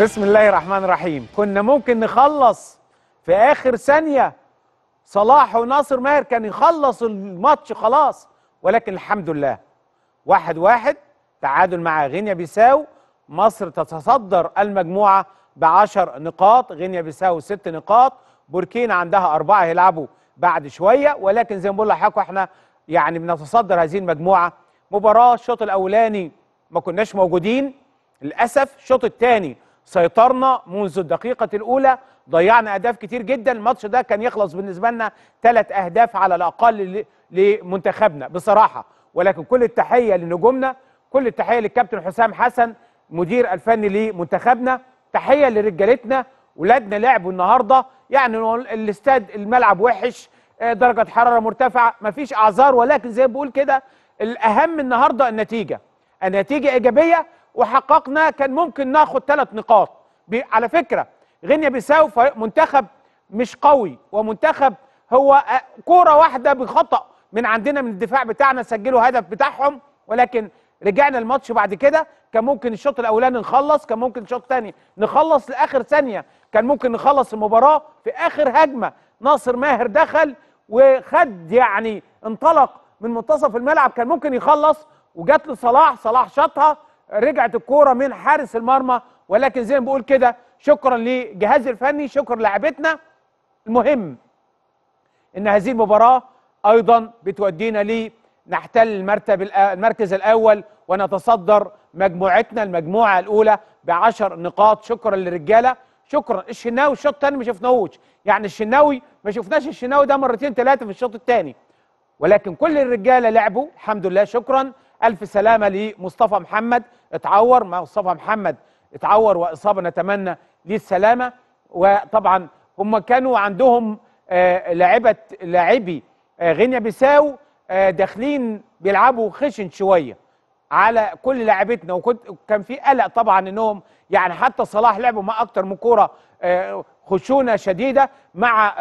بسم الله الرحمن الرحيم كنا ممكن نخلص في اخر ثانيه صلاح وناصر ماهر كان يخلص الماتش خلاص ولكن الحمد لله واحد واحد تعادل مع غينيا بيساو مصر تتصدر المجموعه بعشر نقاط غينيا بيساو ست نقاط بوركينا عندها أربعة هيلعبوا بعد شوية ولكن زي ما بقول لحضراتكم احنا يعني بنتصدر هذه المجموعة مباراة الشوط الأولاني ما كناش موجودين للأسف الشوط الثاني سيطرنا منذ الدقيقة الأولى ضيعنا أهداف كتير جدا الماتش ده كان يخلص بالنسبة لنا ثلاث أهداف على الأقل لمنتخبنا بصراحة ولكن كل التحية لنجومنا كل التحية للكابتن حسام حسن مدير الفني لمنتخبنا تحية لرجالتنا ولادنا لعبوا النهارده يعني الاستاد الملعب وحش آه، درجة حرارة مرتفعة مفيش أعذار ولكن زي ما بقول كده الأهم النهارده النتيجة النتيجة إيجابية وحققنا كان ممكن ناخد ثلاث نقاط على فكره غينيا بيساو منتخب مش قوي ومنتخب هو آه، كوره واحده بخطا من عندنا من الدفاع بتاعنا سجلوا هدف بتاعهم ولكن رجعنا الماتش بعد كده كان ممكن الشوط الاولاني نخلص كان ممكن الشوط الثاني نخلص لاخر ثانيه كان ممكن نخلص المباراه في اخر هجمه ناصر ماهر دخل وخد يعني انطلق من منتصف الملعب كان ممكن يخلص وجات له صلاح صلاح شاطها رجعت الكوره من حارس المرمى ولكن زي ما بقول كده شكرا للجهاز الفني شكرا لعبتنا المهم ان هذه المباراه ايضا بتودينا لي نحتل المرتب المركز الاول ونتصدر مجموعتنا المجموعه الاولى ب 10 نقاط شكرا للرجاله شكرا الشناوي الشوط الثاني ما شفناهوش يعني الشناوي ما شفناش الشناوي ده مرتين ثلاثه في الشوط الثاني ولكن كل الرجاله لعبوا الحمد لله شكرا الف سلامه لمصطفى محمد اتعور مصطفى محمد اتعور واصابه نتمنى ليه السلامه وطبعا هم كانوا عندهم آه، لاعبه لاعبي آه، غينيا بيساو آه، داخلين بيلعبوا خشن شويه على كل لاعبتنا وكنت كان في قلق طبعا انهم يعني حتى صلاح لعبوا مع اكتر من كوره خشونه شديده مع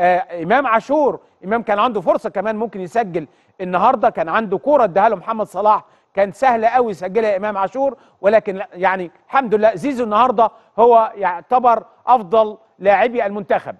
آه، امام عاشور امام كان عنده فرصه كمان ممكن يسجل النهارده كان عنده كوره اداها له محمد صلاح كان سهل قوي يسجلها امام عاشور ولكن يعني الحمد لله زيزو النهارده هو يعتبر افضل لاعبي المنتخب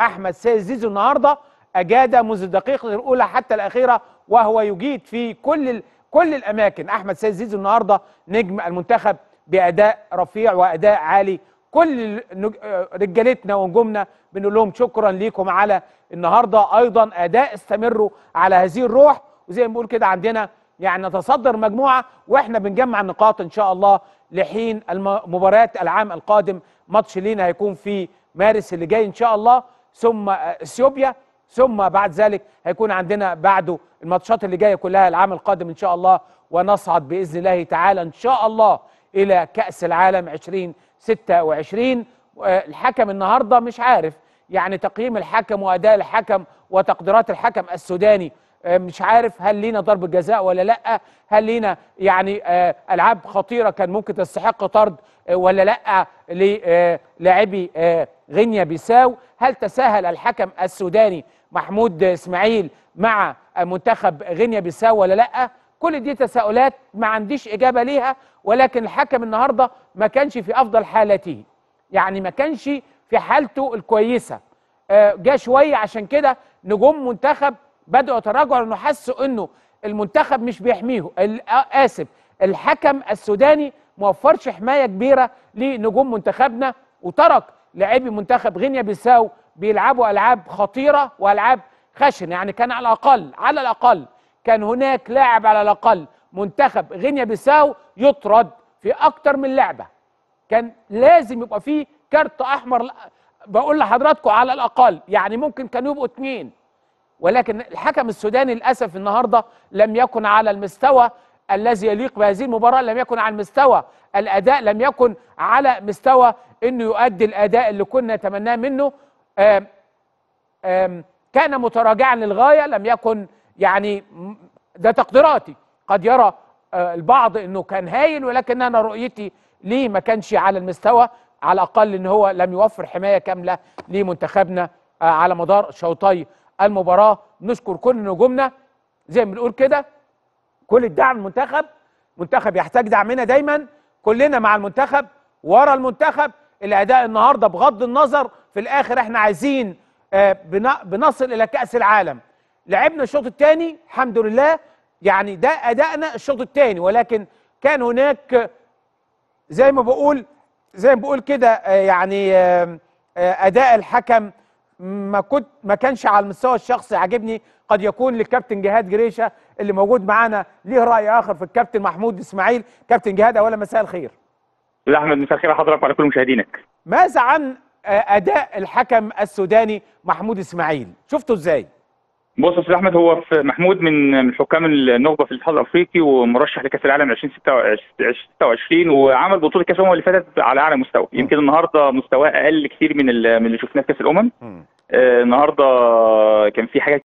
احمد سيد زيزو النهارده اجاد منذ الدقيقه الاولى حتى الاخيره وهو يجيد في كل كل الاماكن احمد سيد زيزو النهارده نجم المنتخب باداء رفيع واداء عالي كل آه، رجالتنا ونجومنا بنقول لهم شكرا ليكم على النهارده ايضا اداء استمروا على هذه الروح وزي ما بنقول كده عندنا يعني نتصدر مجموعه واحنا بنجمع النقاط ان شاء الله لحين المباريات العام القادم ماتش لينا هيكون في مارس اللي جاي ان شاء الله ثم آه، اثيوبيا ثم بعد ذلك هيكون عندنا بعده الماتشات اللي جايه كلها العام القادم ان شاء الله ونصعد باذن الله تعالى ان شاء الله الى كاس العالم 20 26 الحكم النهارده مش عارف يعني تقييم الحكم واداء الحكم وتقديرات الحكم السوداني آه، مش عارف هل لينا ضربه جزاء ولا لا هل لينا يعني آه، العاب خطيره كان ممكن تستحق طرد آه، ولا لا للاعبي غينيا بيساو هل تساهل الحكم السوداني محمود اسماعيل مع منتخب غينيا بيساو ولا لا كل دي تساؤلات ما عنديش اجابه ليها ولكن الحكم النهارده ما كانش في افضل حالته يعني ما كانش في حالته الكويسه آه، جاء شويه عشان كده نجوم منتخب بدأوا يتراجعوا لانه حسوا انه المنتخب مش بيحميه آه، اسف الحكم السوداني موفرش حمايه كبيره لنجوم منتخبنا وترك لاعبي منتخب غينيا بيساو بيلعبوا العاب خطيره والعاب خشن يعني كان على الاقل على الاقل كان هناك لاعب على الاقل منتخب غينيا بيساو يطرد في اكتر من لعبه كان لازم يبقى فيه كارت احمر بقول لحضراتكم على الاقل يعني ممكن كانوا يبقوا اثنين ولكن الحكم السوداني للاسف النهارده لم يكن على المستوى الذي يليق بهذه المباراه لم يكن على المستوى الاداء لم يكن على مستوى انه يؤدي الاداء اللي كنا نتمناه منه آم آم كان متراجعا للغايه لم يكن يعني ده تقديراتي قد يرى آه، البعض انه كان هايل ولكن انا رؤيتي ليه ما كانش على المستوى على الاقل ان هو لم يوفر حمايه كامله لمنتخبنا آه، على مدار شوطي المباراه نشكر كل نجومنا زي ما بنقول كده كل الدعم المنتخب منتخب يحتاج دعمنا دايما كلنا مع المنتخب ورا المنتخب الاداء النهارده بغض النظر في الاخر احنا عايزين آه، بنصل الى كاس العالم لعبنا الشوط الثاني الحمد لله يعني ده ادائنا الشوط الثاني ولكن كان هناك زي ما بقول زي ما بقول كده آه، يعني آه، آه، اداء الحكم ما كنت ما كانش على المستوى الشخصي عاجبني قد يكون للكابتن جهاد جريشه اللي موجود معانا ليه راي اخر في الكابتن محمود اسماعيل كابتن جهاد اولا مساء الخير لا احمد مساء الخير حضرتك وعلى كل مشاهدينك ماذا عن اداء الحكم السوداني محمود اسماعيل شفته ازاي بص يا استاذ احمد هو في محمود من من حكام النخبه في الاتحاد الافريقي ومرشح لكاس العالم 2026 وعمل بطوله كاس الامم اللي فاتت على اعلى مستوى يمكن النهارده مستواه اقل كتير من من اللي شفناه في كاس الامم آه، النهارده كان في حاجات